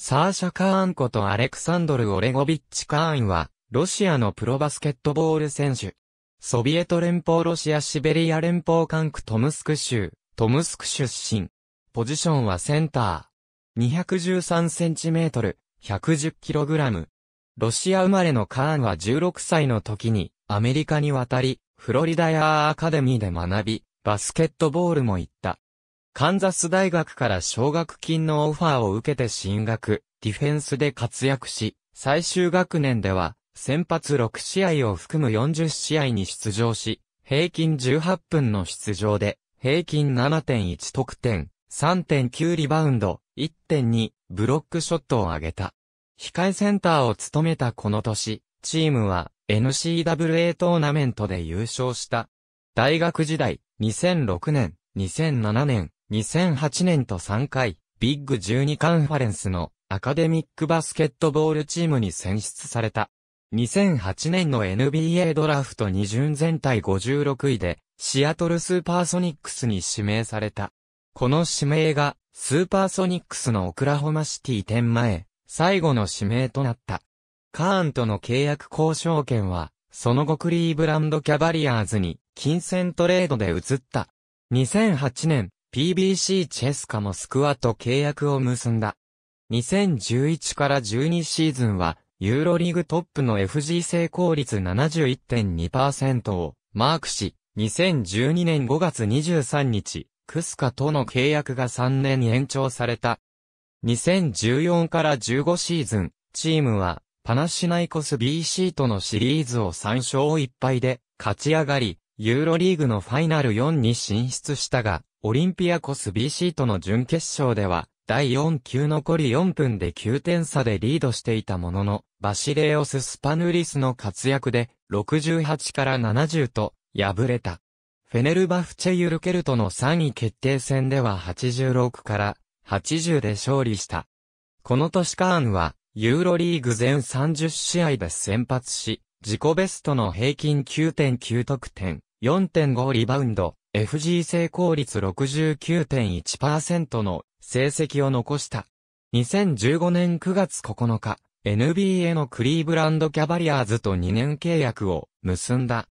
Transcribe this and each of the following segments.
サーシャ・カーンことアレクサンドル・オレゴビッチ・カーンは、ロシアのプロバスケットボール選手。ソビエト連邦ロシアシベリア連邦管区トムスク州、トムスク出身。ポジションはセンター。213センチメートル、110キログラム。ロシア生まれのカーンは16歳の時に、アメリカに渡り、フロリダやアカデミーで学び、バスケットボールも行った。カンザス大学から奨学金のオファーを受けて進学、ディフェンスで活躍し、最終学年では、先発6試合を含む40試合に出場し、平均18分の出場で、平均7.1得点、3.9リバウンド、1.2ブロックショットを上げた。控えセンターを務めたこの年、チームは n c w a トーナメントで優勝した。大学時代、2006年、2007年、2008年と3回、ビッグ12カンファレンスのアカデミックバスケットボールチームに選出された。2008年の NBA ドラフト2巡全体56位で、シアトルスーパーソニックスに指名された。この指名が、スーパーソニックスのオクラホマシティ店前、最後の指名となった。カーンとの契約交渉権は、その後クリーブランドキャバリアーズに、金銭トレードで移った。2008年、PBC チェスカモスクワと契約を結んだ。2011から12シーズンは、ユーロリーグトップの FG 成功率71.2%をマークし、2012年5月23日、クスカとの契約が3年延長された。2014から15シーズン、チームはパナシナイコス BC とのシリーズを3勝1敗で勝ち上がり、ユーロリーグのファイナル4に進出したが、オリンピアコス BC との準決勝では、第4球残り4分で9点差でリードしていたものの、バシレオス・スパヌリスの活躍で、68から70と、敗れた。フェネルバフチェ・ユルケルトの3位決定戦では86から80で勝利した。この年カーンは、ユーロリーグ全30試合で先発し、自己ベストの平均9.9得点、4.5リバウンド、FG 成功率69.1%の成績を残した。2015年9月9日、NBA のクリーブランドキャバリアーズと2年契約を結んだ。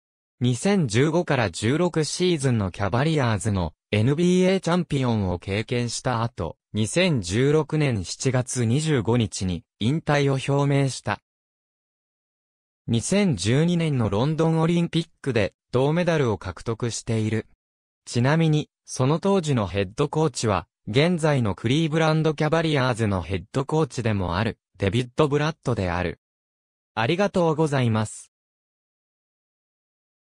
2015から16シーズンのキャバリアーズの NBA チャンピオンを経験した後、2016年7月25日に引退を表明した。2012年のロンドンオリンピックで銅メダルを獲得している。ちなみに、その当時のヘッドコーチは、現在のクリーブランドキャバリアーズのヘッドコーチでもある、デビッド・ブラッドである。ありがとうございます。